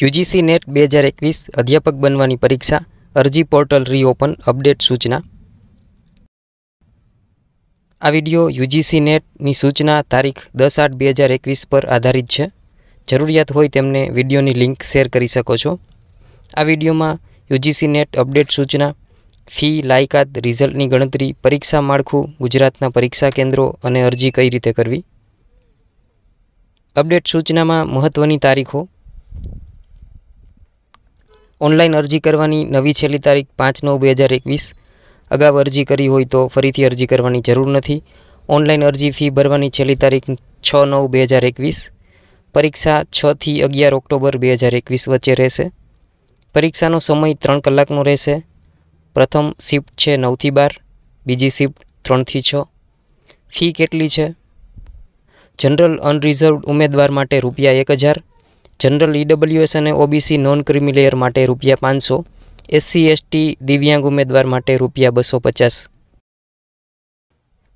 UGC net બે હજાર એકવીસ અધ્યાપક બનવાની પરીક્ષા અરજી પોર્ટલ રીઓપન અપડેટ સૂચના આ વિડિયો યુજીસી નેટની સૂચના તારીખ દસ આઠ બે હજાર એકવીસ પર આધારિત છે જરૂરિયાત હોય તેમને વિડીયોની લિંક શેર કરી શકો છો આ વિડીયોમાં યુજીસી નેટ અપડેટ સૂચના ફી લાયકાત રિઝલ્ટની ગણતરી પરીક્ષા માળખું ગુજરાતના પરીક્ષા કેન્દ્રો અને અરજી કઈ રીતે કરવી અપડેટ સૂચનામાં મહત્ત્વની તારીખો ઓનલાઈન અરજી કરવાની નવી છેલ્લી તારીખ પાંચ નવ બે હજાર એકવીસ અગાઉ અરજી કરી હોય તો ફરીથી અરજી કરવાની જરૂર નથી ઓનલાઈન અરજી ફી ભરવાની છેલ્લી તારીખ છ નવ બે હજાર એકવીસ પરીક્ષા છથી અગિયાર ઓક્ટોબર બે હજાર એકવીસ વચ્ચે રહેશે પરીક્ષાનો સમય ત્રણ કલાકનો રહેશે પ્રથમ શિફ્ટ છે નવથી બાર બીજી શિફ્ટ ત્રણથી છ ફી કેટલી છે જનરલ અનરિઝર્વડ ઉમેદવાર માટે રૂપિયા એક હજાર જનરલ ઈડબ્લ્યુએસ અને ઓબીસી નોન ક્રિમિલેયર માટે રૂપિયા પાંચસો એસસી એસટી દિવ્યાંગ ઉમેદવાર માટે રૂપિયા બસો પચાસ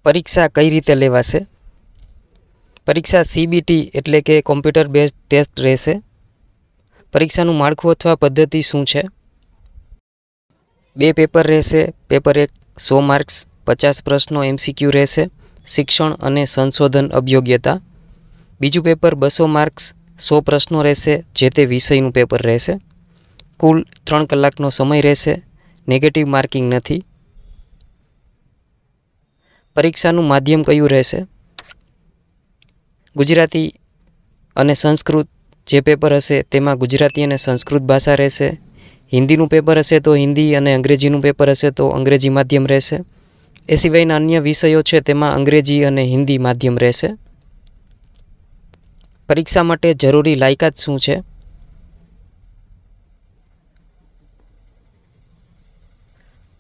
પરીક્ષા કઈ રીતે લેવાશે પરીક્ષા સીબીટી એટલે કે કોમ્પ્યુટર બેઝ ટેસ્ટ રહેશે પરીક્ષાનું માળખું અથવા પદ્ધતિ શું છે બે પેપર રહેશે પેપર એક સો માર્ક્સ પચાસ પ્રશ્નો એમસીક્યુ રહેશે શિક્ષણ અને સંશોધન અભ્યોગ્યતા બીજું પેપર બસો માર્ક્સ સો પ્રશ્નો રહેશે જે તે વિષયનું પેપર રહેશે કુલ ત્રણ કલાકનો સમય રહેશે નેગેટિવ માર્કિંગ નથી પરીક્ષાનું માધ્યમ કયું રહેશે ગુજરાતી અને સંસ્કૃત જે પેપર હશે તેમાં ગુજરાતી અને સંસ્કૃત ભાષા રહેશે હિન્દીનું પેપર હશે તો હિન્દી અને અંગ્રેજીનું પેપર હશે તો અંગ્રેજી માધ્યમ રહેશે એ સિવાયના અન્ય વિષયો છે તેમાં અંગ્રેજી અને હિન્દી માધ્યમ રહેશે પરીક્ષા માટે જરૂરી લાયકાત શું છે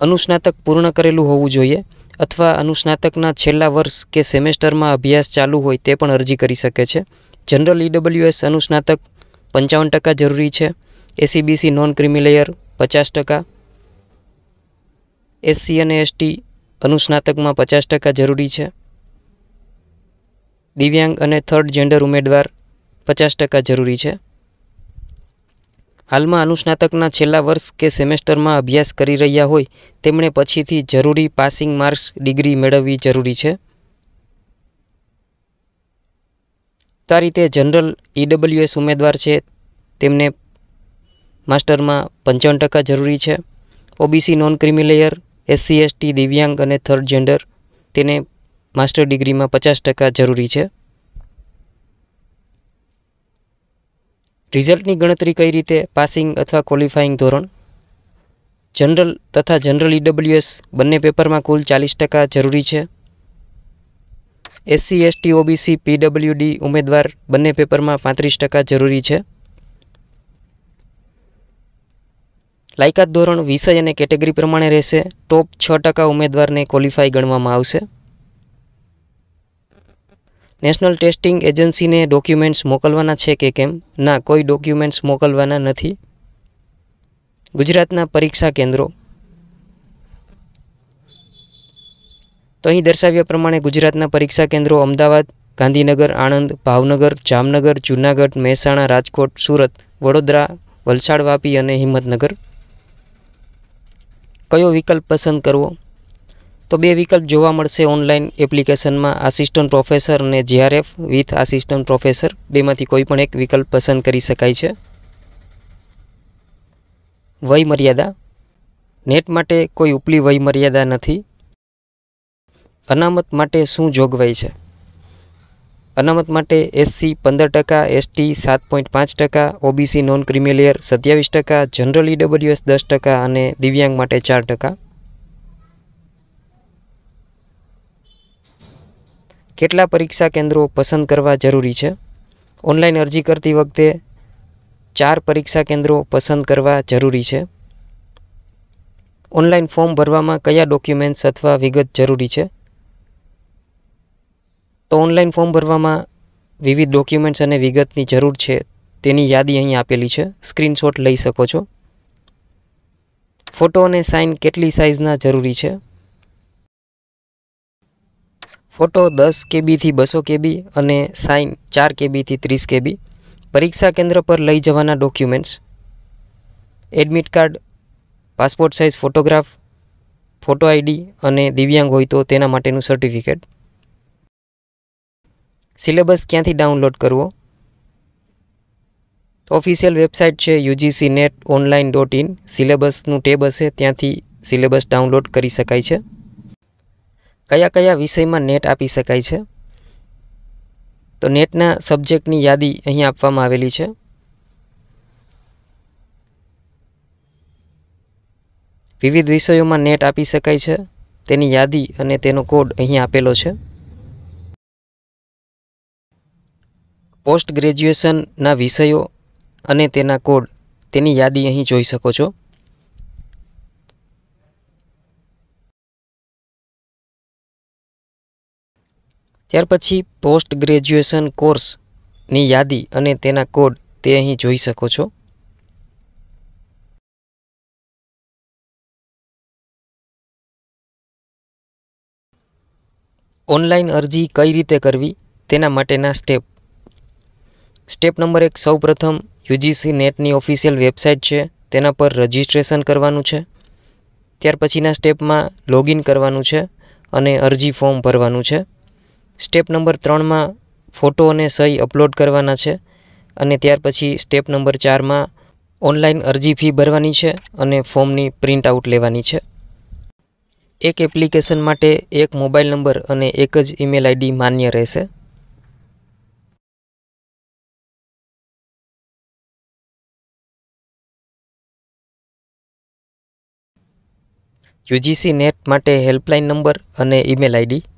અનુસ્નાતક પૂર્ણ કરેલું હોવું જોઈએ અથવા અનુસ્નાતકના છેલ્લા વર્ષ કે સેમેસ્ટરમાં અભ્યાસ ચાલુ હોય તે પણ અરજી કરી શકે છે જનરલ ઈડબ્લ્યુએસ અનુસ્નાતક પંચાવન ટકા જરૂરી છે એસીબીસી નોન ક્રિમિલેયર પચાસ ટકા એસસી અને એસટી અનુસ્નાતકમાં પચાસ ટકા જરૂરી છે દિવ્યાંગ અને થર્ડ જેન્ડર ઉમેદવાર પચાસ ટકા જરૂરી છે હાલમાં અનુસ્નાતકના છેલ્લા વર્ષ કે સેમેસ્ટરમાં અભ્યાસ કરી રહ્યા હોય તેમણે પછીથી જરૂરી પાસિંગ માર્ક્સ ડિગ્રી મેળવવી જરૂરી છે આ રીતે જનરલ ઈડબ્લ્યુએસ ઉમેદવાર છે તેમને માસ્ટરમાં પંચાવન ટકા જરૂરી છે OBC non creamy layer SC ST દિવ્યાંગ અને થર્ડ જેન્ડર તેને માસ્ટર ડિગ્રીમાં પચાસ ટકા જરૂરી છે રિઝલ્ટની ગણતરી કઈ રીતે પાસિંગ અથવા ક્વોલિફાઇંગ ધોરણ જનરલ તથા જનરલ ઈડબ્લ્યુએસ બંને પેપરમાં કુલ ચાલીસ ટકા જરૂરી છે એસસી એસટી ઓબીસી પીડબ્લ્યુડી ઉમેદવાર બંને પેપરમાં પાંત્રીસ ટકા જરૂરી છે લાયકાત ધોરણ વિષય અને કેટેગરી પ્રમાણે રહેશે ટોપ છ ટકા ઉમેદવારને ક્વોલિફાય ગણવામાં આવશે નેશનલ ટેસ્ટિંગ એજન્સીને ડોક્યુમેન્ટ્સ મોકલવાના છે કે કેમ ના કોઈ ડોક્યુમેન્ટ્સ મોકલવાના નથી ગુજરાતના પરીક્ષા કેન્દ્રો તો અહીં દર્શાવ્યા પ્રમાણે ગુજરાતના પરીક્ષા કેન્દ્રો અમદાવાદ ગાંધીનગર આણંદ ભાવનગર જામનગર જૂનાગઢ મહેસાણા રાજકોટ સુરત વડોદરા વલસાડ વાપી અને હિંમતનગર કયો વિકલ્પ પસંદ કરવો તો બે વિકલ્પ જોવા મળશે ઓનલાઈન એપ્લિકેશનમાં આસિસ્ટન્ટ પ્રોફેસર અને જીઆરએફ વિથ આસિસ્ટન્ટ પ્રોફેસર બેમાંથી કોઈ પણ એક વિકલ્પ પસંદ કરી શકાય છે વયમર્યાદા નેટ માટે કોઈ ઉપલી વય મર્યાદા નથી અનામત માટે શું જોગવાઈ છે અનામત માટે એસસી પંદર ટકા એસટી સાત પોઈન્ટ પાંચ ટકા ઓબીસી નોન ક્રિમિલિયર સત્યાવીસ ટકા જનરલ ઈડબ્લ્યુએસ e દસ ટકા અને દિવ્યાંગ માટે ચાર ટકા કેટલા પરીક્ષા કેન્દ્રો પસંદ કરવા જરૂરી છે ઓનલાઈન અરજી કરતી વખતે ચાર પરીક્ષા કેન્દ્રો પસંદ કરવા જરૂરી છે ઓનલાઈન ફોર્મ ભરવામાં કયા ડોક્યુમેન્ટ્સ અથવા વિગત જરૂરી છે તો ઓનલાઈન ફોર્મ ભરવામાં વિવિધ ડોક્યુમેન્ટ્સ અને વિગતની જરૂર છે તેની યાદી અહીં આપેલી છે સ્ક્રીનશોટ લઈ શકો છો ફોટો અને સાઇન કેટલી સાઇઝના જરૂરી છે ફોટો દસ કેબીથી બસો કેબી અને સાઇન ચાર કેબીથી ત્રીસ કેબી પરીક્ષા કેન્દ્ર પર લઈ જવાના documents admit card passport size photograph photo ID અને દિવ્યાંગ હોય તો તેના માટેનું સર્ટિફિકેટ સિલેબસ ક્યાંથી ડાઉનલોડ કરવો ઓફિશિયલ વેબસાઇટ છે UGC NET online dot in સિલેબસનું ટેબ હશે ત્યાંથી સિલેબસ ડાઉનલોડ કરી શકાય છે કયા કયા વિષયમાં નેટ આપી શકાય છે તો નેટના સબ્જેક્ટની યાદી અહીં આપવામાં આવેલી છે વિવિધ વિષયોમાં નેટ આપી શકાય છે તેની યાદી અને તેનો કોડ અહીં આપેલો છે પોસ્ટ ગ્રેજ્યુએશનના વિષયો અને તેના કોડ તેની યાદી અહીં જોઈ શકો છો ત્યાર પછી પોસ્ટ ગ્રેજ્યુએશન કોર્સની યાદી અને તેના કોડ તે અહીં જોઈ શકો છો ઓનલાઈન અરજી કઈ રીતે કરવી તેના માટેના સ્ટેપ સ્ટેપ નંબર એક સૌપ્રથમ યુજીસી નેટની ઓફિશિયલ વેબસાઇટ છે તેના પર રજિસ્ટ્રેશન કરવાનું છે ત્યાર પછીના સ્ટેપમાં લોગિન કરવાનું છે અને અરજી ફોર્મ ભરવાનું છે સ્ટેપ નંબર ત્રણમાં ફોટો અને સહી અપલોડ કરવાના છે અને ત્યાર પછી સ્ટેપ નંબર ચારમાં ઓનલાઈન અરજી ફી ભરવાની છે અને ફોર્મની પ્રિન્ટ આઉટ લેવાની છે એક એપ્લિકેશન માટે એક મોબાઈલ નંબર અને એક જ ઈમેલ આઈડી માન્ય રહેશે યુજીસી નેટ માટે હેલ્પલાઇન નંબર અને ઈમેલ આઈડી